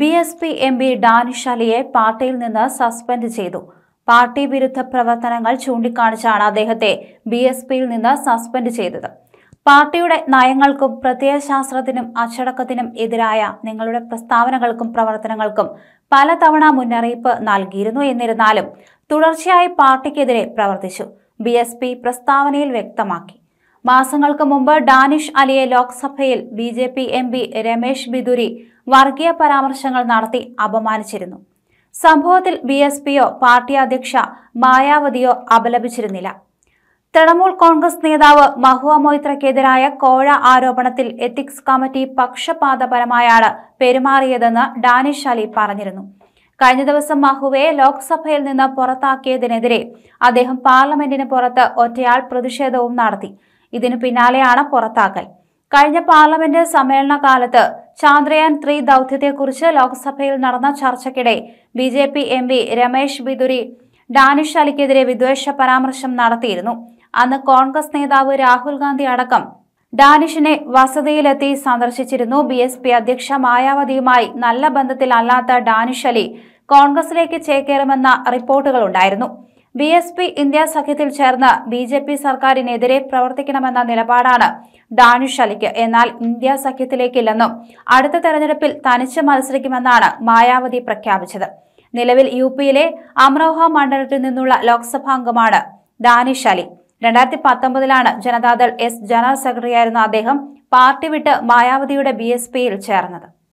B S P M P Danish അലിയെ പാർട്ടിയിൽ നിന്ന് സസ്പെൻഡ് ചെയ്തു പാർട്ടി വിരുദ്ധ പ്രവർത്തനങ്ങൾ ചൂണ്ടിക്കാണിച്ചാണ് അദ്ദേഹത്തെ ബി എസ് പിയിൽ നിന്ന് സസ്പെൻഡ് ചെയ്തത് പാർട്ടിയുടെ നയങ്ങൾക്കും പ്രത്യയശാസ്ത്രത്തിനും അച്ചടക്കത്തിനും എതിരായ നിങ്ങളുടെ പ്രസ്താവനകൾക്കും പ്രവർത്തനങ്ങൾക്കും പലതവണ മുന്നറിയിപ്പ് നൽകിയിരുന്നു എന്നിരുന്നാലും തുടർച്ചയായി പാർട്ടിക്കെതിരെ പ്രവർത്തിച്ചു ബി പ്രസ്താവനയിൽ വ്യക്തമാക്കി മാസങ്ങൾക്ക് മുമ്പ് ഡാനിഷ് അലിയെ ലോക്സഭയിൽ B J P M P Ramesh Bidhuri വർഗീയ പരാമർശങ്ങൾ നടത്തി അപമാനിച്ചിരുന്നു സംഭവത്തിൽ ബി എസ് പിയോ പാർട്ടി അധ്യക്ഷ മായാവതിയോ അപലപിച്ചിരുന്നില്ല തൃണമൂൽ കോൺഗ്രസ് നേതാവ് മഹുവ മൊയ്ത്രയ്ക്കെതിരായ കോഴ ആരോപണത്തിൽ എത്തിക്സ് കമ്മിറ്റി പക്ഷപാതപരമായാണ് പെരുമാറിയതെന്ന് ഡാനിഷ് അലി പറഞ്ഞിരുന്നു കഴിഞ്ഞ ദിവസം മഹുവയെ ലോക്സഭയിൽ നിന്ന് പുറത്താക്കിയതിനെതിരെ അദ്ദേഹം പാർലമെന്റിന് പുറത്ത് ഒറ്റയാൾ പ്രതിഷേധവും നടത്തി ഇതിനു പിന്നാലെയാണ് പുറത്താക്കൽ കഴിഞ്ഞ പാർലമെന്റ് സമ്മേളന കാലത്ത് ചാന്ദ്രയാൻ ത്രീ ദൗത്യത്തെക്കുറിച്ച് ലോക്സഭയിൽ നടന്ന ചർച്ചയ്ക്കിടെ B J P M P Ramesh Bidhuri Danish അലിക്കെതിരെ വിദ്വേഷ പരാമർശം നടത്തിയിരുന്നു അന്ന് കോൺഗ്രസ് നേതാവ് രാഹുൽ ഗാന്ധി അടക്കം ഡാനിഷിനെ വസതിയിലെത്തി സന്ദർശിച്ചിരുന്നു ബി എസ് പി അധ്യക്ഷ മായാവതിയുമായി നല്ല ബന്ധത്തിലല്ലാത്ത ഡാനിഷ് അലി കോൺഗ്രസിലേക്ക് ചേക്കേറുമെന്ന റിപ്പോർട്ടുകളുണ്ടായിരുന്നു ബി എസ് പി ഇന്ത്യ സഖ്യത്തിൽ ചേർന്ന് ബി ജെ പി സർക്കാരിനെതിരെ പ്രവർത്തിക്കണമെന്ന നിലപാടാണ് ഡാനിഷ് അലിക്ക് എന്നാൽ ഇന്ത്യ സഖ്യത്തിലേക്കില്ലെന്നും അടുത്ത തെരഞ്ഞെടുപ്പിൽ തനിച്ച് മത്സരിക്കുമെന്നാണ് മായാവതി പ്രഖ്യാപിച്ചത് നിലവിൽ യു പിയിലെ അമ്രോഹ മണ്ഡലത്തിൽ നിന്നുള്ള ലോക്സഭാംഗമാണ് ഡാനിഷ് അലി രണ്ടായിരത്തി പത്തൊമ്പതിലാണ് ജനതാദൾ എസ് ജനറൽ സെക്രട്ടറിയായിരുന്ന അദ്ദേഹം പാർട്ടി വിട്ട് മായാവതിയുടെ ബി എസ് പിയിൽ ചേർന്നത്